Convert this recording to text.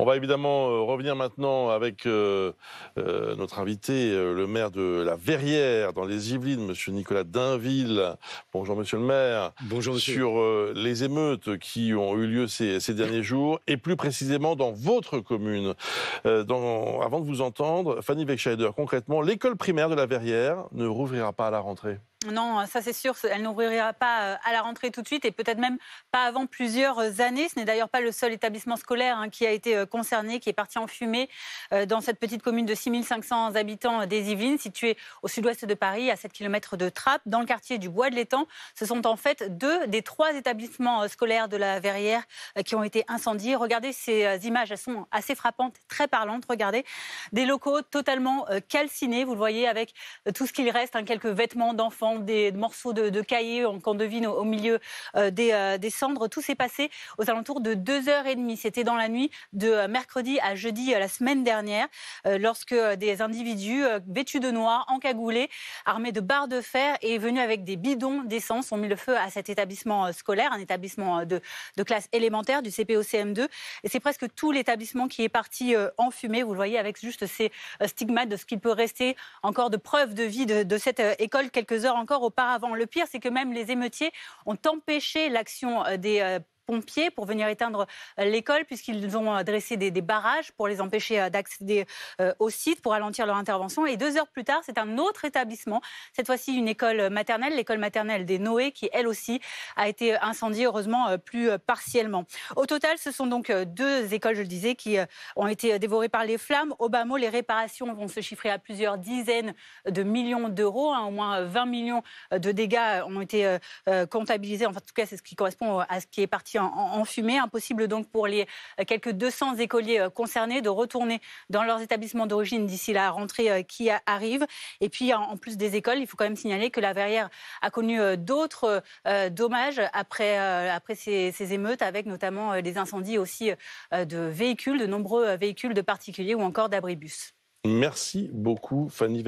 On va évidemment euh, revenir maintenant avec euh, euh, notre invité, le maire de la Verrière, dans les Yvelines, monsieur Nicolas Dainville. Bonjour, monsieur le maire. Bonjour, monsieur. Sur les émeutes qui ont eu lieu ces, derniers jours, et plus précisément dans votre commune. avant de vous entendre, Fanny Wegscheider, concrètement, l'école primaire de la Verrière ne rouvrira pas à la rentrée. Non, ça c'est sûr, elle n'ouvrira pas euh, à la rentrée tout de suite et peut-être même pas avant plusieurs euh, années. Ce n'est d'ailleurs pas le seul établissement scolaire hein, qui a été euh, concerné, qui est parti en fumée dans cette petite commune de 6500 habitants des Yvelines, située au sud-ouest de Paris, à 7 km de Trappes, dans le quartier du Bois de l'Étang. Ce sont en fait deux des trois établissements scolaires de la Verrière qui ont été incendiés. Regardez ces images, elles sont assez frappantes, très parlantes. Regardez des locaux totalement calcinés, vous le voyez, avec tout ce qu'il reste, hein, quelques vêtements d'enfants des morceaux de, cahiers qu'on devine au, milieu euh, euh, des, cendres. Tout s'est passé aux alentours de 2h30. C'était dans la nuit de euh, mercredi à jeudi la semaine dernière, lorsque des individus vêtus de noir, encagoulés, armés de barres de fer, et venus avec des bidons d'essence, ont mis le feu à cet établissement scolaire, un établissement de, classe élémentaire du CPOCM2. Et c'est presque tout l'établissement qui est parti en fumée. Vous le voyez avec juste ces stigmates de ce qu'il peut rester encore de preuves de vie de cette école quelques heures encore auparavant. Le pire, c'est que même les émeutiers ont empêché l'action euh, des euh, pompiers pour venir éteindre euh, l'école, puisqu'ils ont euh, dressé des, barrages pour les empêcher euh, d'accéder au site, pour ralentir leur intervention. Et deux heures plus tard, c'est un autre établissement, cette fois-ci une école maternelle, l'école maternelle des Noé, qui elle aussi a été incendiée, heureusement, plus partiellement. Au total, ce sont donc deux écoles, je le disais, qui ont été dévorées par les flammes. Au bas mot, les réparations vont se chiffrer à plusieurs dizaines de millions d'euros, hein. au moins 20 millions de dégâts ont été comptabilisés. Enfin, en tout cas, c'est ce qui correspond à ce qui est parti en, fumée. Impossible donc pour les euh, quelques 200 écoliers euh, concernés de retourner dans leurs établissements d'origine d'ici la rentrée euh, qui arrive. Et puis, en, plus des écoles, il faut quand même signaler que la Verrière a connu d'autres dommages après, après ces, émeutes, avec notamment des incendies aussi de véhicules, de nombreux véhicules de particuliers ou encore d'abribus. Merci beaucoup, Fanny.